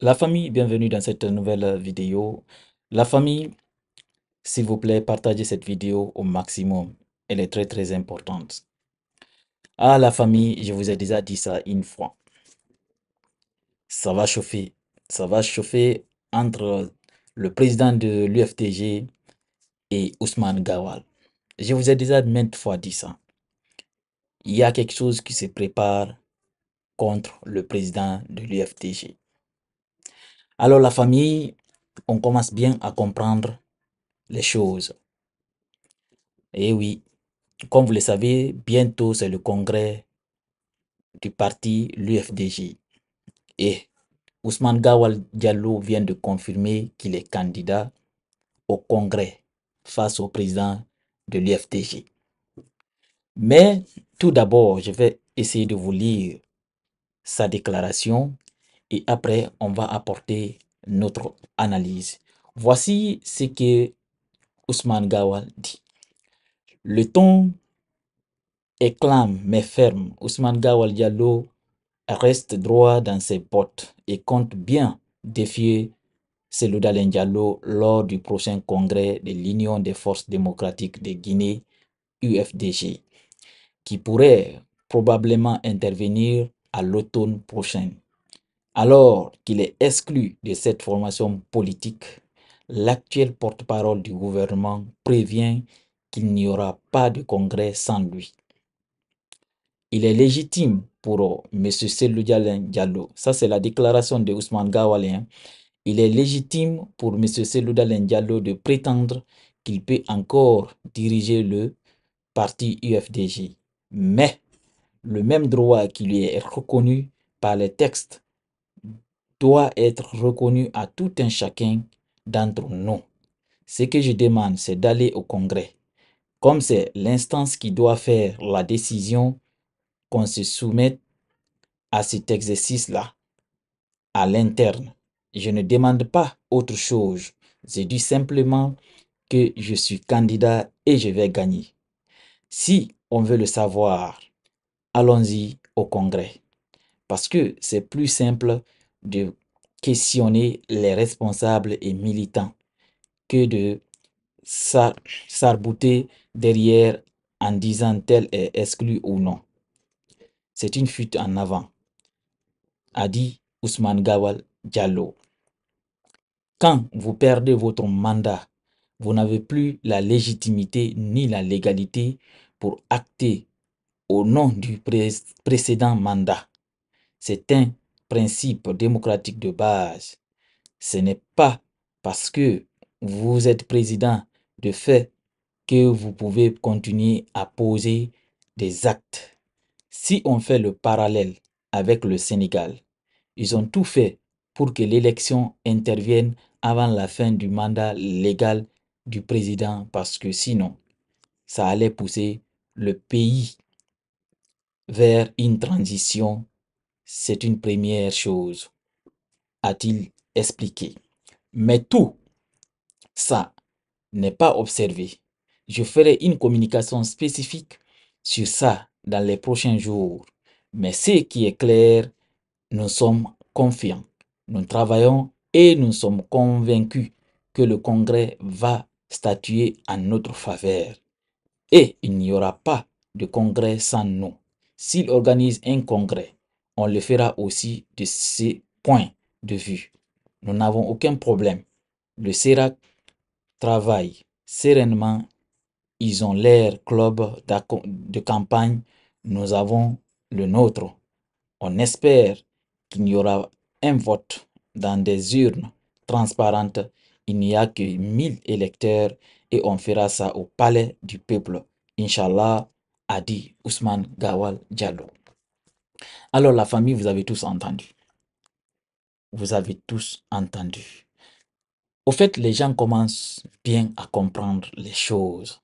La famille, bienvenue dans cette nouvelle vidéo. La famille, s'il vous plaît, partagez cette vidéo au maximum. Elle est très très importante. Ah, la famille, je vous ai déjà dit ça une fois. Ça va chauffer. Ça va chauffer entre le président de l'UFTG et Ousmane Gawal. Je vous ai déjà maintes fois dit ça. Il y a quelque chose qui se prépare contre le président de l'UFTG. Alors la famille, on commence bien à comprendre les choses. Et eh oui, comme vous le savez, bientôt c'est le congrès du parti l'UFDJ. Et Ousmane Gawal Diallo vient de confirmer qu'il est candidat au congrès face au président de l'UFDJ. Mais tout d'abord, je vais essayer de vous lire sa déclaration et après, on va apporter notre analyse. Voici ce que Ousmane Gawal dit. Le ton est mais ferme. Ousmane Gawal Diallo reste droit dans ses portes et compte bien défier Seloudalen Diallo lors du prochain congrès de l'Union des forces démocratiques de Guinée, UFDG, qui pourrait probablement intervenir à l'automne prochain. Alors qu'il est exclu de cette formation politique, l'actuel porte-parole du gouvernement prévient qu'il n'y aura pas de congrès sans lui. Il est légitime pour M. Selouda Diallo, ça c'est la déclaration de Ousmane Gawalien, hein. il est légitime pour M. Selouda Diallo de prétendre qu'il peut encore diriger le parti UFDG. Mais le même droit qui lui est reconnu par les textes doit être reconnu à tout un chacun d'entre nous. Ce que je demande, c'est d'aller au Congrès. Comme c'est l'instance qui doit faire la décision, qu'on se soumette à cet exercice-là, à l'interne. Je ne demande pas autre chose. Je dis simplement que je suis candidat et je vais gagner. Si on veut le savoir, allons-y au Congrès. Parce que c'est plus simple de questionner les responsables et militants que de s'arbouter derrière en disant tel est exclu ou non. C'est une fuite en avant, a dit Ousmane Gawal Diallo. Quand vous perdez votre mandat, vous n'avez plus la légitimité ni la légalité pour acter au nom du précédent mandat. C'est un principe démocratique de base. Ce n'est pas parce que vous êtes président de fait que vous pouvez continuer à poser des actes. Si on fait le parallèle avec le Sénégal, ils ont tout fait pour que l'élection intervienne avant la fin du mandat légal du président parce que sinon, ça allait pousser le pays vers une transition c'est une première chose, a-t-il expliqué. Mais tout ça n'est pas observé. Je ferai une communication spécifique sur ça dans les prochains jours. Mais ce qui est clair, nous sommes confiants, nous travaillons et nous sommes convaincus que le Congrès va statuer en notre faveur. Et il n'y aura pas de Congrès sans nous. S'il organise un Congrès, on le fera aussi de ces points de vue. Nous n'avons aucun problème. Le CERAC travaille sereinement. Ils ont l'air club de campagne. Nous avons le nôtre. On espère qu'il y aura un vote dans des urnes transparentes. Il n'y a que 1000 électeurs et on fera ça au palais du peuple. Inshallah a dit Ousmane Gawal Diallo. Alors la famille, vous avez tous entendu. Vous avez tous entendu. Au fait, les gens commencent bien à comprendre les choses.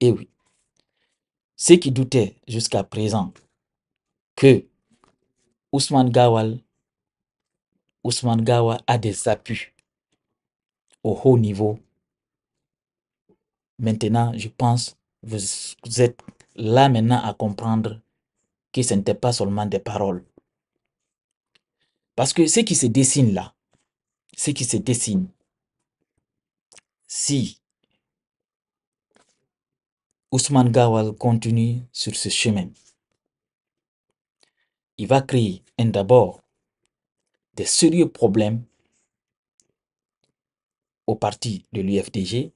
Et eh oui, ceux qui doutaient jusqu'à présent que Ousmane Gawal, Ousmane Gawal a des appuis au haut niveau. Maintenant, je pense, vous êtes là maintenant à comprendre que ce n'était pas seulement des paroles. Parce que ce qui se dessine là, ce qui se dessine, si Ousmane Gawal continue sur ce chemin, il va créer d'abord des sérieux problèmes au parti de l'UFDG,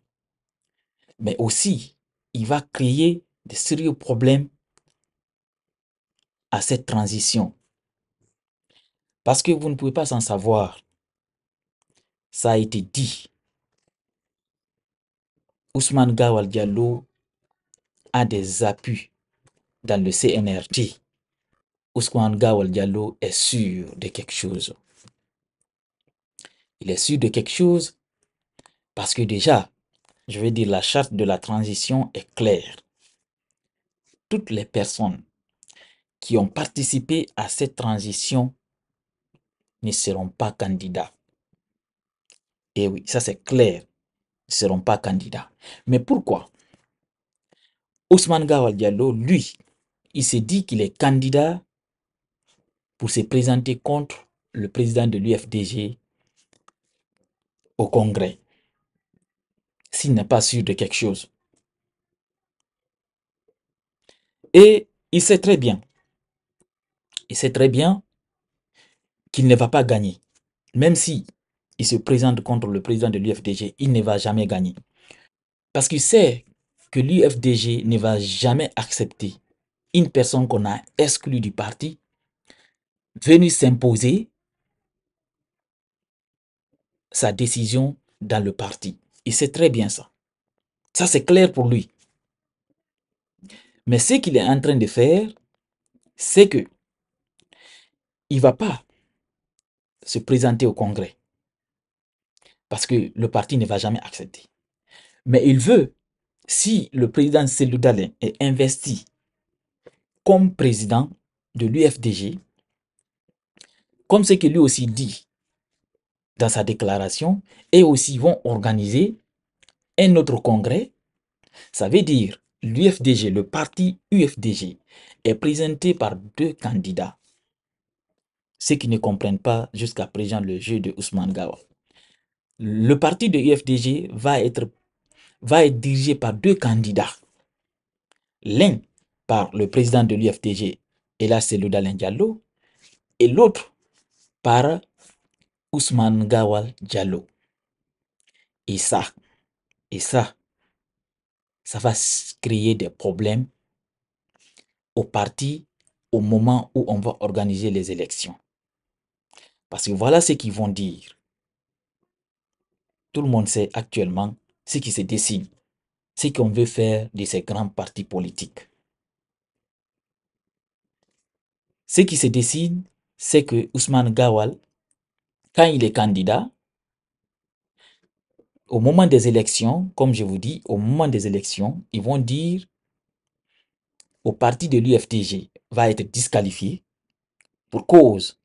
mais aussi il va créer des sérieux problèmes à cette transition. Parce que vous ne pouvez pas s'en savoir. Ça a été dit. Ousmane Gawal Diallo a des appuis dans le CNRT. Ousmane Gawal Diallo est sûr de quelque chose. Il est sûr de quelque chose parce que déjà, je vais dire, la charte de la transition est claire. Toutes les personnes qui ont participé à cette transition ne seront pas candidats. Et eh oui, ça c'est clair, ne seront pas candidats. Mais pourquoi Ousmane Gawal lui, il s'est dit qu'il est candidat pour se présenter contre le président de l'UFDG au Congrès. S'il n'est pas sûr de quelque chose. Et il sait très bien il sait très bien qu'il ne va pas gagner. Même si il se présente contre le président de l'UFDG, il ne va jamais gagner. Parce qu'il sait que l'UFDG ne va jamais accepter une personne qu'on a exclue du parti venue s'imposer sa décision dans le parti. Il sait très bien ça. Ça, c'est clair pour lui. Mais ce qu'il est en train de faire, c'est que il ne va pas se présenter au Congrès. Parce que le parti ne va jamais accepter. Mais il veut, si le président Seloudalin est investi comme président de l'UFDG, comme ce que lui aussi dit dans sa déclaration, et aussi vont organiser un autre congrès, ça veut dire l'UFDG, le parti UFDG, est présenté par deux candidats ceux qui ne comprennent pas jusqu'à présent le jeu de Ousmane Gawa. Le parti de UFDG va être, va être dirigé par deux candidats. L'un par le président de l'UFDG, et là c'est Ludalin Diallo, et l'autre par Ousmane Gawal Diallo. Et ça, et ça, ça va créer des problèmes au parti au moment où on va organiser les élections. Parce que voilà ce qu'ils vont dire. Tout le monde sait actuellement ce qui se décide, ce qu'on veut faire de ces grands partis politiques. Ce qui se décide, c'est que Ousmane Gawal, quand il est candidat, au moment des élections, comme je vous dis, au moment des élections, ils vont dire au parti de l'UFTG va être disqualifié pour cause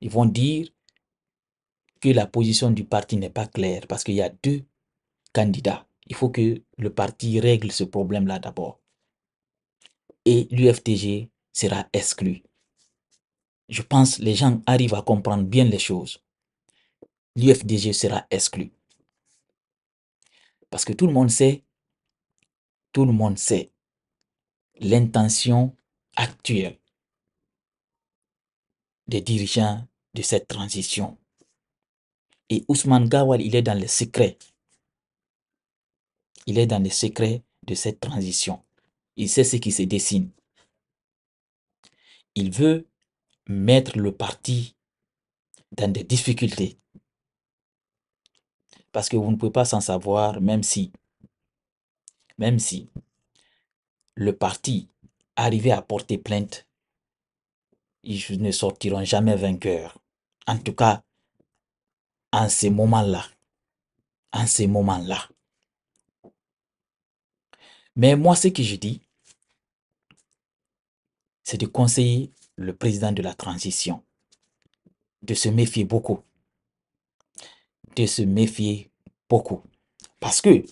ils vont dire que la position du parti n'est pas claire parce qu'il y a deux candidats. Il faut que le parti règle ce problème-là d'abord. Et l'UFTG sera exclu. Je pense que les gens arrivent à comprendre bien les choses. L'UFDG sera exclu. Parce que tout le monde sait, tout le monde sait l'intention actuelle des dirigeants de cette transition. Et Ousmane Gawal, il est dans le secret. Il est dans le secret de cette transition. Il sait ce qui se dessine. Il veut mettre le parti dans des difficultés. Parce que vous ne pouvez pas s'en savoir, même si, même si le parti arrivait à porter plainte ils ne sortiront jamais vainqueurs. En tout cas, en ces moments-là. En ces moments-là. Mais moi, ce que je dis, c'est de conseiller le président de la transition de se méfier beaucoup. De se méfier beaucoup. Parce que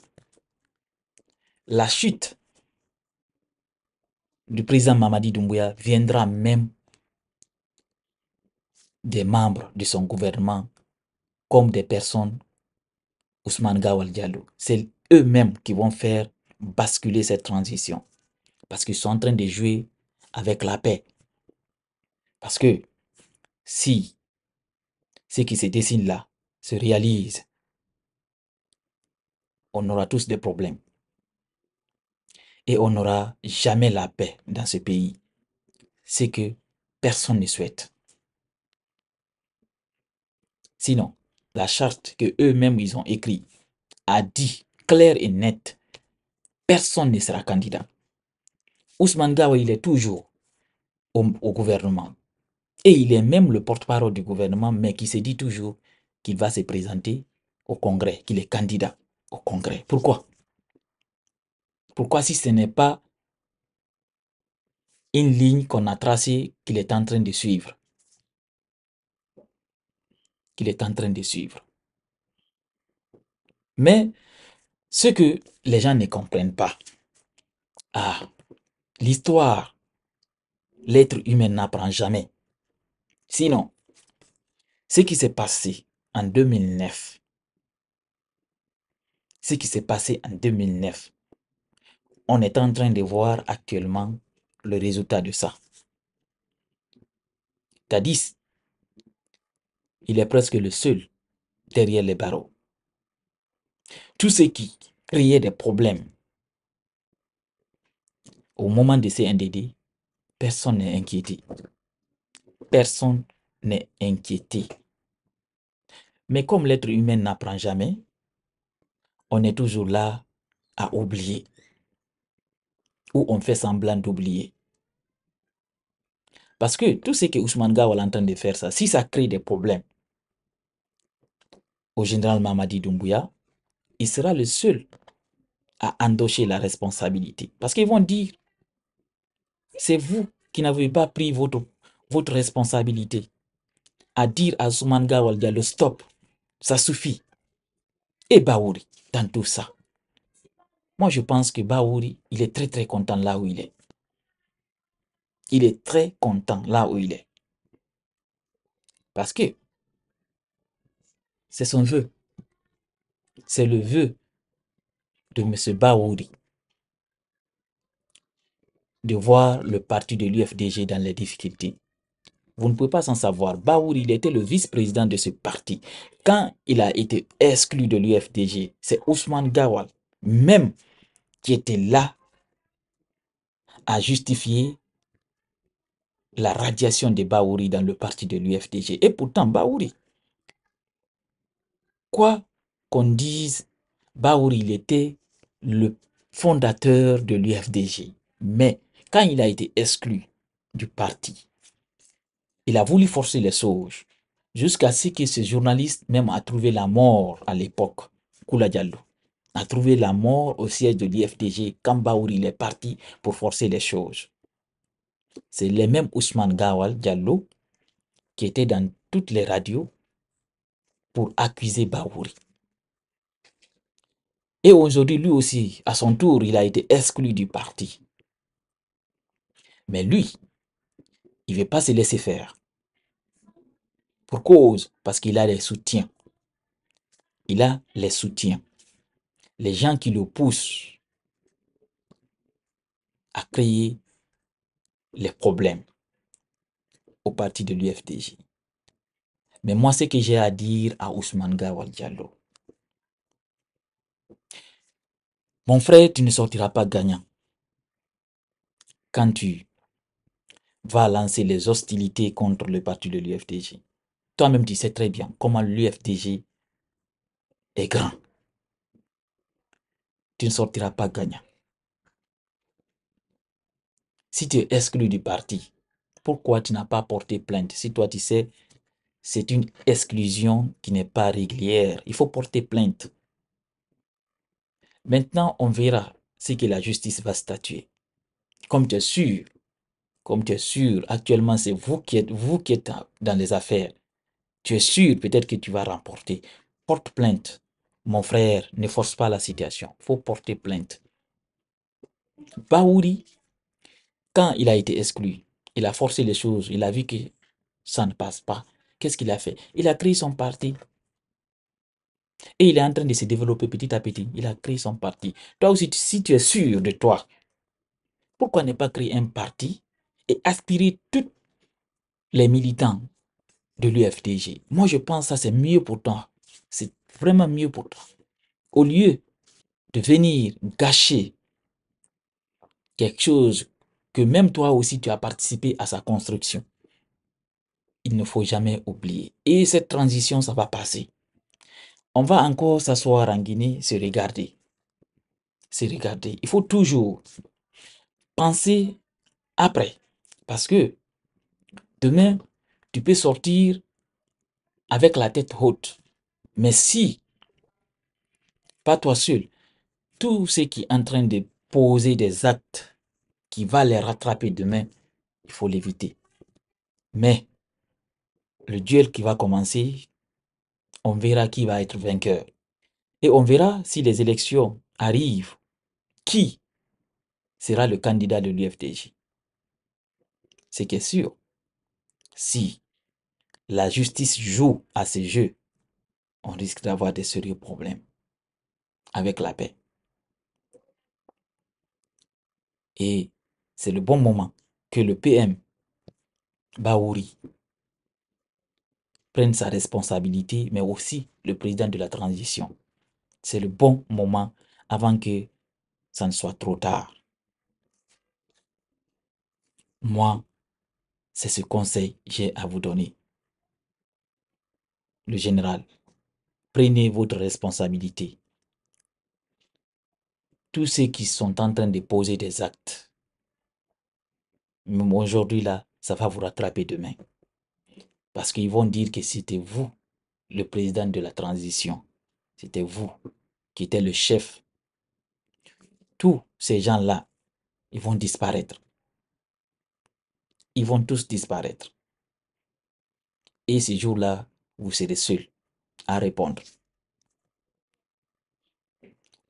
la chute du président Mamadi Doumbouya viendra même des membres de son gouvernement comme des personnes Ousmane Gawal Diallo. C'est eux-mêmes qui vont faire basculer cette transition. Parce qu'ils sont en train de jouer avec la paix. Parce que si ce qui se dessine là se réalise, on aura tous des problèmes. Et on n'aura jamais la paix dans ce pays. C'est que personne ne souhaite. Sinon, la charte que eux-mêmes ils ont écrite a dit clair et net, personne ne sera candidat. Ousmane Gawa, il est toujours au, au gouvernement. Et il est même le porte-parole du gouvernement, mais qui se dit toujours qu'il va se présenter au Congrès, qu'il est candidat au Congrès. Pourquoi Pourquoi si ce n'est pas une ligne qu'on a tracée qu'il est en train de suivre qu'il est en train de suivre. Mais ce que les gens ne comprennent pas, ah, l'histoire, l'être humain n'apprend jamais. Sinon, ce qui s'est passé en 2009, ce qui s'est passé en 2009, on est en train de voir actuellement le résultat de ça. Tadis il est presque le seul derrière les barreaux. Tout ce qui crée des problèmes au moment de ces NDD, personne n'est inquiété. Personne n'est inquiété. Mais comme l'être humain n'apprend jamais, on est toujours là à oublier. Ou on fait semblant d'oublier. Parce que tout ce que Ousmane Gawal est en de faire, ça, si ça crée des problèmes, au général Mamadi Doumbouya, il sera le seul à endosser la responsabilité. Parce qu'ils vont dire, c'est vous qui n'avez pas pris votre, votre responsabilité à dire à Soumanga le stop, ça suffit. Et Baouri, dans tout ça. Moi, je pense que Baouri, il est très très content là où il est. Il est très content là où il est. Parce que c'est son vœu. C'est le vœu de M. Baouri de voir le parti de l'UFDG dans les difficultés. Vous ne pouvez pas s'en savoir. Baouri, il était le vice-président de ce parti. Quand il a été exclu de l'UFDG, c'est Ousmane Gawal même qui était là à justifier la radiation de Baouri dans le parti de l'UFDG. Et pourtant, Baouri, quoi qu'on dise, Baour, était le fondateur de l'UFDG. Mais quand il a été exclu du parti, il a voulu forcer les choses. jusqu'à ce que ce journaliste même a trouvé la mort à l'époque, Koula Diallo, a trouvé la mort au siège de l'UFDG quand Baouri est parti pour forcer les choses. C'est le même Ousmane Gawal Diallo qui était dans toutes les radios pour accuser Baouri. Et aujourd'hui, lui aussi, à son tour, il a été exclu du parti. Mais lui, il ne veut pas se laisser faire. Pour cause, parce qu'il a les soutiens. Il a les soutiens. Les gens qui le poussent à créer les problèmes au parti de l'UFDJ. Mais moi, ce que j'ai à dire à Ousmane Gawal Diallo, mon frère, tu ne sortiras pas gagnant quand tu vas lancer les hostilités contre le parti de l'UFDG. Toi-même, tu sais très bien comment l'UFDG est grand. Tu ne sortiras pas gagnant. Si tu es exclu du parti, pourquoi tu n'as pas porté plainte si toi tu sais c'est une exclusion qui n'est pas régulière. Il faut porter plainte. Maintenant, on verra ce que la justice va statuer. Comme tu es sûr, comme tu es sûr, actuellement, c'est vous qui êtes, vous qui êtes dans les affaires. Tu es sûr, peut-être que tu vas remporter. Porte plainte. Mon frère, ne force pas la situation. Il faut porter plainte. Baouri, quand il a été exclu, il a forcé les choses, il a vu que ça ne passe pas qu'est-ce qu'il a fait Il a créé son parti. Et il est en train de se développer petit à petit. Il a créé son parti. Toi aussi, si tu es sûr de toi, pourquoi ne pas créer un parti et aspirer tous les militants de l'UFDG Moi, je pense que ça, c'est mieux pour toi. C'est vraiment mieux pour toi. Au lieu de venir gâcher quelque chose que même toi aussi, tu as participé à sa construction il ne faut jamais oublier. Et cette transition, ça va passer. On va encore s'asseoir en Guinée, se regarder. Se regarder. Il faut toujours penser après. Parce que demain, tu peux sortir avec la tête haute. Mais si, pas toi seul, tous ceux qui sont en train de poser des actes qui va les rattraper demain, il faut l'éviter. Mais le duel qui va commencer, on verra qui va être vainqueur. Et on verra si les élections arrivent, qui sera le candidat de l'UFDJ. Ce qui est sûr, si la justice joue à ces jeux, on risque d'avoir des sérieux problèmes avec la paix. Et c'est le bon moment que le PM Baouri prenne sa responsabilité, mais aussi le président de la transition. C'est le bon moment avant que ça ne soit trop tard. Moi, c'est ce conseil que j'ai à vous donner. Le général, prenez votre responsabilité. Tous ceux qui sont en train de poser des actes, aujourd'hui là, ça va vous rattraper demain. Parce qu'ils vont dire que c'était vous, le président de la transition. C'était vous qui était le chef. Tous ces gens-là, ils vont disparaître. Ils vont tous disparaître. Et ces jours là vous serez seul à répondre.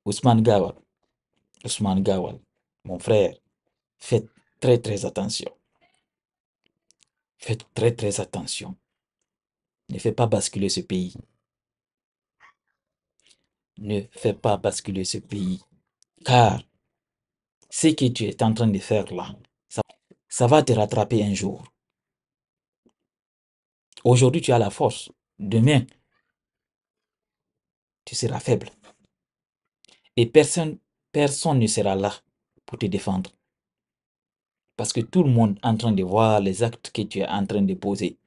Ousmane Gawal, Ousmane Gawal, mon frère, faites très très attention. Faites très très attention. Ne fais pas basculer ce pays. Ne fais pas basculer ce pays. Car ce que tu es en train de faire là, ça, va te rattraper un jour. Aujourd'hui, tu as la force. Demain, tu seras faible. Et personne, personne ne sera là pour te défendre. Parce que tout le monde est en train de voir les actes que tu es en train de poser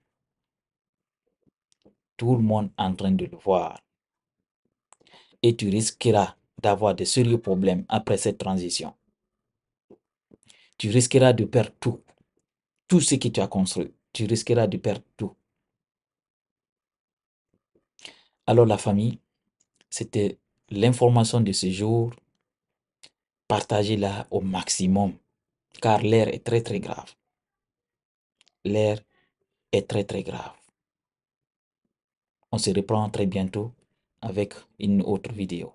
tout le monde est en train de le voir. Et tu risqueras d'avoir de sérieux problèmes après cette transition. Tu risqueras de perdre tout. Tout ce que tu as construit, tu risqueras de perdre tout. Alors la famille, c'était l'information de ce jour. Partagez-la au maximum, car l'air est très très grave. L'air est très très grave. On se reprend très bientôt avec une autre vidéo.